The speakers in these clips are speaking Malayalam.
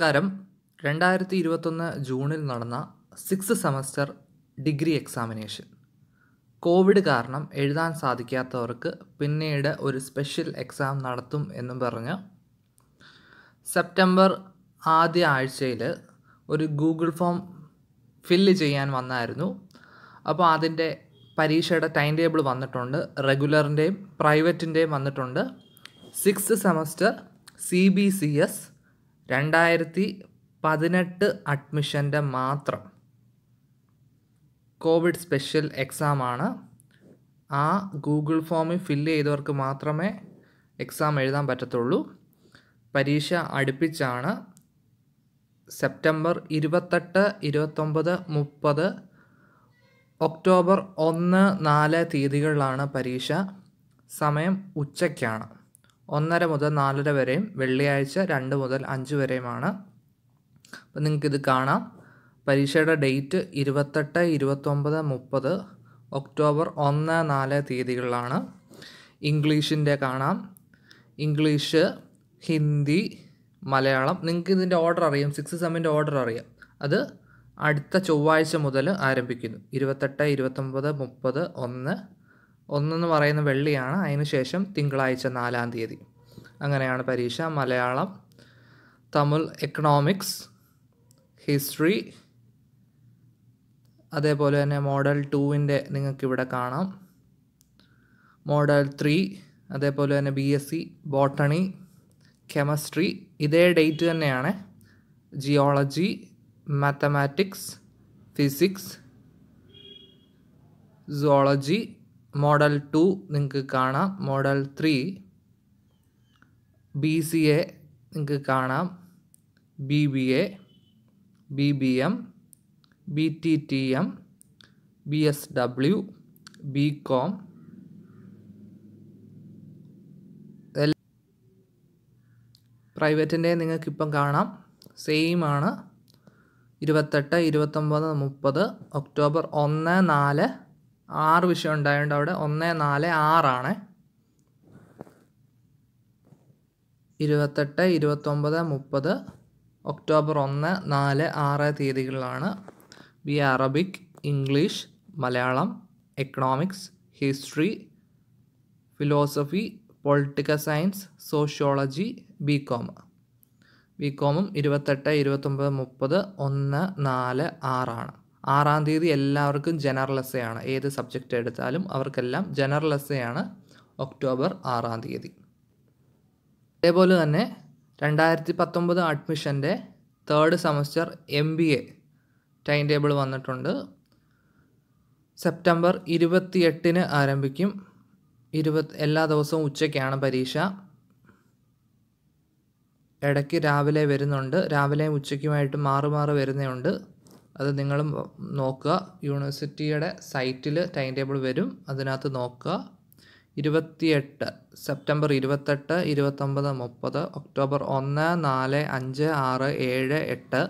നമസ്കാരം രണ്ടായിരത്തി ഇരുപത്തൊന്ന് ജൂണിൽ നടന്ന six semester degree examination covid കാരണം എഴുതാൻ സാധിക്കാത്തവർക്ക് പിന്നീട് ഒരു സ്പെഷ്യൽ എക്സാം നടത്തും എന്നും പറഞ്ഞ് സെപ്റ്റംബർ ആദ്യ ആഴ്ചയിൽ ഒരു ഗൂഗിൾ ഫോം ഫില്ല് ചെയ്യാൻ വന്നായിരുന്നു അപ്പോൾ അതിൻ്റെ പരീക്ഷയുടെ ടൈം ടേബിൾ വന്നിട്ടുണ്ട് റെഗുലറിൻ്റെയും പ്രൈവറ്റിൻ്റെയും വന്നിട്ടുണ്ട് six semester C B C S രണ്ടായിരത്തി പതിനെട്ട് അഡ്മിഷൻ്റെ മാത്രം കോവിഡ് സ്പെഷ്യൽ എക്സാമാണ് ആ ഗൂഗിൾ ഫോമിൽ ഫില്ല് ചെയ്തവർക്ക് മാത്രമേ എക്സാം എഴുതാൻ പറ്റത്തുള്ളൂ പരീക്ഷ അടുപ്പിച്ചാണ് സെപ്റ്റംബർ ഇരുപത്തെട്ട് ഇരുപത്തൊമ്പത് മുപ്പത് ഒക്ടോബർ ഒന്ന് നാല് തീയതികളിലാണ് പരീക്ഷ സമയം ഉച്ചയ്ക്കാണ് ഒന്നര മുതൽ നാലര വരെയും വെള്ളിയാഴ്ച രണ്ട് മുതൽ അഞ്ച് വരെയുമാണ് അപ്പം നിങ്ങൾക്കിത് കാണാം പരീക്ഷയുടെ ഡേറ്റ് ഇരുപത്തെട്ട് ഇരുപത്തൊമ്പത് മുപ്പത് ഒക്ടോബർ ഒന്ന് നാല് തീയതികളിലാണ് ഇംഗ്ലീഷിൻ്റെ കാണാം ഇംഗ്ലീഷ് ഹിന്ദി മലയാളം നിങ്ങൾക്ക് ഇതിൻ്റെ ഓർഡർ അറിയാം സിക്സ് സെമ്മിൻ്റെ ഓർഡർ അറിയാം അത് അടുത്ത ചൊവ്വാഴ്ച മുതൽ ആരംഭിക്കുന്നു ഇരുപത്തെട്ട് ഇരുപത്തൊമ്പത് മുപ്പത് ഒന്ന് ഒന്നെന്ന് പറയുന്ന വെള്ളിയാണ് അതിനുശേഷം തിങ്കളാഴ്ച നാലാം തീയതി അങ്ങനെയാണ് പരീക്ഷ മലയാളം തമിഴ് എക്കണോമിക്സ് ഹിസ്റ്ററി അതേപോലെ തന്നെ മോഡൽ ടുവിൻ്റെ നിങ്ങൾക്കിവിടെ കാണാം മോഡൽ ത്രീ അതേപോലെ തന്നെ B S C botany chemistry ഇതേ ഡേറ്റ് തന്നെയാണ് geology mathematics physics zoology model two നിങ്ങൾക്ക് കാണാം model three B C A നിങ്ങൾക്ക് കാണാം B B A B B M B T T M B S W B com പ്രൈവറ്റിൻ്റെ നിങ്ങൾക്കിപ്പം കാണാം സെയിം ആണ് ഇരുപത്തെട്ട് ഇരുപത്തൊമ്പത് മുപ്പത് ഒക്ടോബർ ഒന്ന് നാല് ആറ് വിഷയം ഉണ്ടായതുകൊണ്ട് അവിടെ ഒന്ന് നാല് ആറാണേ ഇരുപത്തെട്ട് ഇരുപത്തൊമ്പത് മുപ്പത് ഒക്ടോബർ ഒന്ന് നാല് ആറ് തീയതികളിലാണ് B Arabic English Malayalam economics history philosophy political science sociology B com B കോമും ഇരുപത്തെട്ട് ഇരുപത്തൊമ്പത് മുപ്പത് ഒന്ന് നാല് ആറാണ് ആറാം തീയതി എല്ലാവർക്കും ജനറൽ എസ്സേ ആണ് ഏത് സബ്ജക്റ്റ് എടുത്താലും അവർക്കെല്ലാം ജനറൽ എസ്സേ ആണ് ഒക്ടോബർ ആറാം തീയതി അതേപോലെ തന്നെ രണ്ടായിരത്തി പത്തൊമ്പത് അഡ്മിഷൻ്റെ third semester M B A time table വന്നിട്ടുണ്ട് സെപ്റ്റംബർ ഇരുപത്തി എട്ടിന് ആരംഭിക്കും ഇരുപത് എല്ലാ ദിവസവും ഉച്ചയ്ക്കാണ് പരീക്ഷ ഇടയ്ക്ക് രാവിലെ വരുന്നുണ്ട് രാവിലെ ഉച്ചയ്ക്കുമായിട്ട് മാറി മാറി വരുന്നുണ്ട് അത് നിങ്ങളും നോക്കുക യൂണിവേഴ്സിറ്റിയുടെ സൈറ്റിൽ ടൈം ടേബിൾ വരും അതിനകത്ത് നോക്കുക ഇരുപത്തിയെട്ട് സെപ്റ്റംബർ ഇരുപത്തെട്ട് ഇരുപത്തൊമ്പത് മുപ്പത് ഒക്ടോബർ ഒന്ന് നാല് അഞ്ച് ആറ് ഏഴ് എട്ട്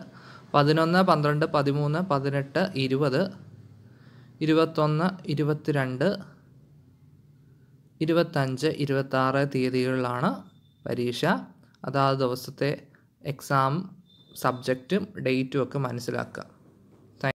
പതിനൊന്ന് പന്ത്രണ്ട് പതിമൂന്ന് പതിനെട്ട് ഇരുപത് ഇരുപത്തൊന്ന് ഇരുപത്തിരണ്ട് ഇരുപത്തഞ്ച് ഇരുപത്താറ് തീയതികളിലാണ് പരീക്ഷ അതാത് ദിവസത്തെ എക്സാം സബ്ജക്റ്റും ഡേറ്റും ഒക്കെ മനസ്സിലാക്കുക